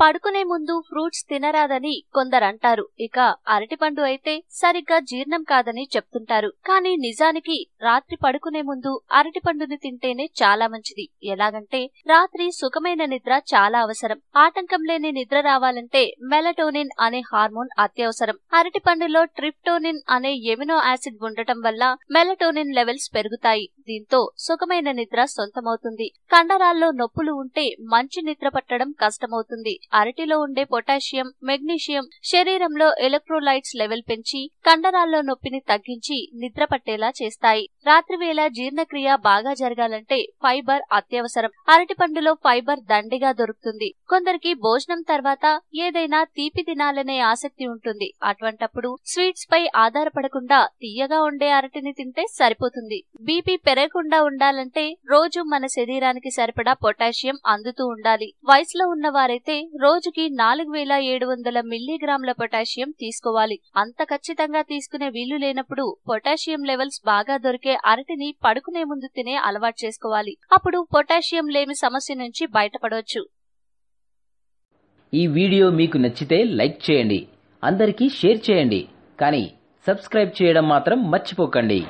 పడుకునే ముందు ఫ్రూట్స్ తినరాదని కొందరంటారు ఇక అరటిపండు అయితే సరిగ్గా జీర్ణం కాదని చెప్తుంటారు కానీ నిజానికి రాత్రి పడుకునే ముందు అరటిపండుని తింటేనే చాలా మంచిది ఎలాగంటే రాత్రి సుఖమైన నిద్ర చాలా అవసరం ఆటంకం లేని నిద్ర రావాలంటే మెలటోనిన్ అనే హార్మోన్ అత్యవసరం అరటిపండులో ట్రిప్టోనిన్ అనే ఎమినో యాసిడ్ ఉండటం వల్ల మెలటోనిన్ లెవెల్స్ పెరుగుతాయి దీంతో సుఖమైన నిద్ర సొంతమవుతుంది కండరాల్లో నొప్పులు ఉంటే మంచి నిద్ర పట్టడం కష్టమవుతుంది అరటిలో ఉండే పొటాషియం మెగ్నీషియం శరీరంలో ఎలక్ట్రోలైట్స్ లెవెల్ పెంచి కండరాల్లో నొప్పిని తగ్గించి నిద్ర పట్టేలా చేస్తాయి రాత్రివేళ జీర్ణక్రియ బాగా జరగాలంటే ఫైబర్ అత్యవసరం అరటి పండులో ఫైబర్ దండిగా దొరుకుతుంది కొందరికి భోజనం తర్వాత ఏదైనా తీపి తినాలనే ఆసక్తి ఉంటుంది అటువంటప్పుడు స్వీట్స్ పై ఆధారపడకుండా తీయగా ఉండే అరటిని తింటే సరిపోతుంది బీపీ పెరగకుండా ఉండాలంటే రోజు మన శరీరానికి సరిపడా పొటాషియం అందుతూ ఉండాలి వయసులో ఉన్నవారైతే రోజుకి నాలుగు వేల ఏడు వందల మిల్లీగ్రాముల పొటాషియం తీసుకోవాలి అంత ఖచ్చితంగా తీసుకునే వీలు లేనప్పుడు పొటాషియం లెవెల్స్ బాగా దొరికే అరటిని పడుకునే ముందు తినే అలవాటు చేసుకోవాలి అప్పుడు పొటాషియం లేని సమస్య నుంచి బయటపడవచ్చు ఈ వీడియో మీకు నచ్చితే లైక్ చేయండి అందరికీ షేర్ చేయండి కానీ సబ్స్క్రైబ్ చేయడం మాత్రం మర్చిపోకండి